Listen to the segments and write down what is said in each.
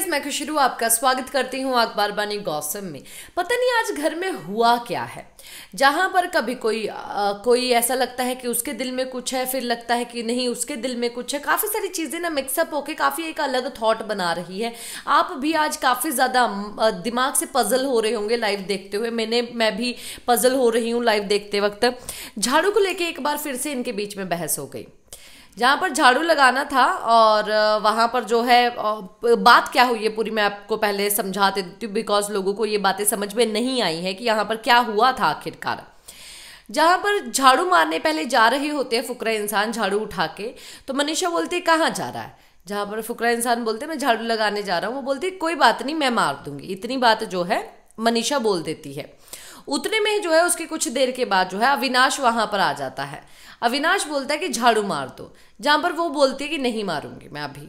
guys मैं खुशरू आपका स्वागत करती हूँ अखबार बानी गौसम में पता नहीं आज घर में हुआ क्या है जहां पर कभी कोई आ, कोई ऐसा लगता है कि उसके दिल में कुछ है फिर लगता है कि नहीं उसके दिल में कुछ है काफ़ी सारी चीज़ें ना मिक्सअप होके काफ़ी एक अलग थॉट बना रही है आप भी आज काफ़ी ज़्यादा दिमाग से पजल हो रहे होंगे लाइव देखते हुए मैंने मैं भी पजल हो रही हूँ लाइव देखते वक्त झाड़ू को लेके एक बार फिर से इनके बीच में बहस हो गई जहाँ पर झाड़ू लगाना था और वहाँ पर जो है बात क्या हुई है पूरी मैं आपको पहले समझा देती हूँ बिकॉज लोगों को ये बातें समझ में नहीं आई है कि यहाँ पर क्या हुआ था आखिरकार जहाँ पर झाड़ू मारने पहले जा रहे होते हैं फुकरा इंसान झाड़ू उठा के तो मनीषा बोलती कहाँ जा रहा है जहाँ पर फुकरा इंसान बोलते मैं झाड़ू लगाने जा रहा हूँ वो बोलती कोई बात नहीं मैं मार दूंगी इतनी बात जो है मनीषा बोल देती है उतने में जो है उसके कुछ देर के बाद जो है अविनाश वहां पर आ जाता है अविनाश बोलता है कि झाड़ू मार दो जहां पर वो बोलती है कि नहीं मारूंगी मैं अभी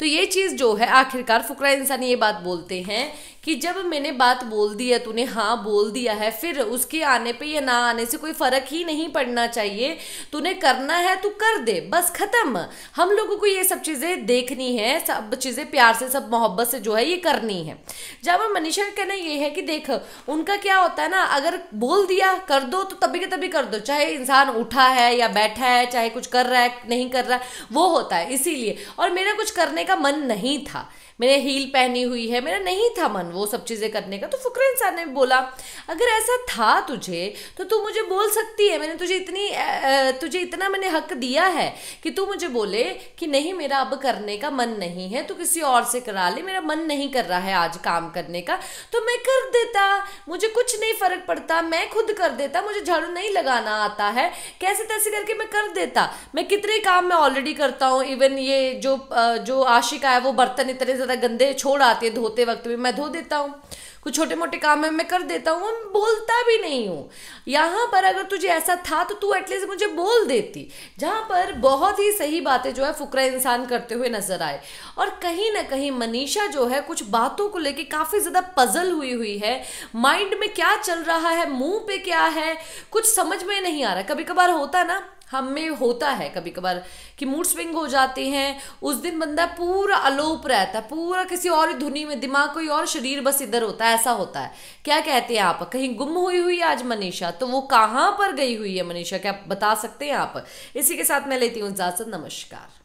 तो ये चीज़ जो है आखिरकार फ़ुकरा इंसान ये बात बोलते हैं कि जब मैंने बात बोल दी है तूने हाँ बोल दिया है फिर उसके आने पे या ना आने से कोई फ़र्क ही नहीं पड़ना चाहिए तूने करना है तू कर दे बस ख़त्म हम लोगों को ये सब चीज़ें देखनी है सब चीज़ें प्यार से सब मोहब्बत से जो है ये करनी है जब मनीषा का कहना ये है कि देख उनका क्या होता है ना अगर बोल दिया कर दो तो तभी के तभी कर दो चाहे इंसान उठा है या बैठा है चाहे कुछ कर रहा है नहीं कर रहा है वो होता है इसीलिए और मेरा कुछ करने करने का मन नहीं था मैंने हील पहनी हुई है मेरा नहीं था मन वो सब चीज़ें करने का तो फ़ुकर इंसान ने बोला अगर ऐसा था तुझे तो तू मुझे बोल सकती है मैंने तुझे इतनी तुझे इतना मैंने हक दिया है कि तू मुझे बोले कि नहीं मेरा अब करने का मन नहीं है तू किसी और से करा ले मेरा मन नहीं कर रहा है आज काम करने का तो मैं कर देता मुझे कुछ नहीं फ़र्क पड़ता मैं खुद कर देता मुझे झाड़ू नहीं लगाना आता है कैसे तैसे करके मैं कर देता मैं कितने काम मैं ऑलरेडी करता हूँ इवन ये जो जो आशिका है वो बर्तन इतने ज़्यादा गंदे छोड़ आती है धोते वक्त भी मैं धो देता हूँ कुछ छोटे मोटे काम है मैं कर देता हूँ बोलता भी नहीं हूँ यहाँ पर अगर तुझे ऐसा था तो तू एटलीस्ट मुझे बोल देती जहाँ पर बहुत ही सही बातें जो है फुकरा इंसान करते हुए नजर आए और कहीं ना कहीं मनीषा जो है कुछ बातों को लेके काफ़ी ज़्यादा पजल हुई हुई है माइंड में क्या चल रहा है मुंह पे क्या है कुछ समझ में नहीं आ रहा कभी कभार होता ना हम में होता है कभी कभार कि मूड स्विंग हो जाते हैं उस दिन बंदा पूरा अलोप रहता है पूरा किसी और धुनी में दिमाग कोई और शरीर बस इधर होता है ऐसा होता है क्या कहते हैं आप कहीं गुम हुई हुई आज मनीषा तो वो कहाँ पर गई हुई है मनीषा क्या बता सकते हैं आप इसी के साथ मैं लेती हूँ इजाज़त नमस्कार